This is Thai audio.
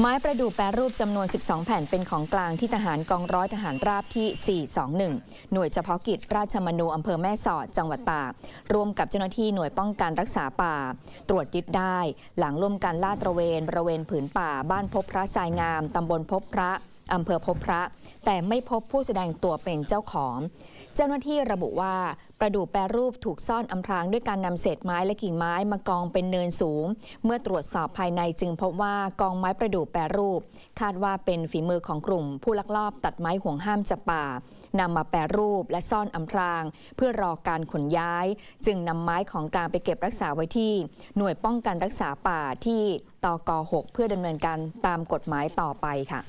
ไม้ประดู่แปรรูปจำนวน 12 แผ่นเป็นของกลางที่ทหารกองร้อยทหารราบที่ 421 หน่วยเฉพาะกิจราชมนูอำเภอแม่สอดจังหวัดตากรวมกับเจ้าหน้าที่หน่วยป้องกันรรักษาป่า ตรวจยึดได้ หลังร่วมกันลาดตระเวนบริเวณผืนป่า บ้านพบพระทรายงามตำบลพบพระอำเภอพบพระ แต่ไม่พบผู้แสดงตัวเป็นเจ้าของ เจ้าหน้าที่ระบุว่าประดูแปรรูปถูกซ่อนอำพรางด้วยการนำเศษไม้และกิ่งไม้มากองเป็นเนินสูง เมื่อตรวจสอบภายในจึงพบว่ากองไม้ประดูแปรรูป คาดว่าเป็นฝีมือของกลุ่มผู้ลักลอบตัดไม้ห่วงห้ามจะป่านำมาแปรรูปและซ่อนอำพรางเพื่อรอการขนย้าย จึงนำไม้ของกลางไปเก็บรักษาไว้ที่หน่วยป้องกันรักษาป่าที่ตก .6 เพื่อดำเนินการตามกฎหมายต่อไปค่ะ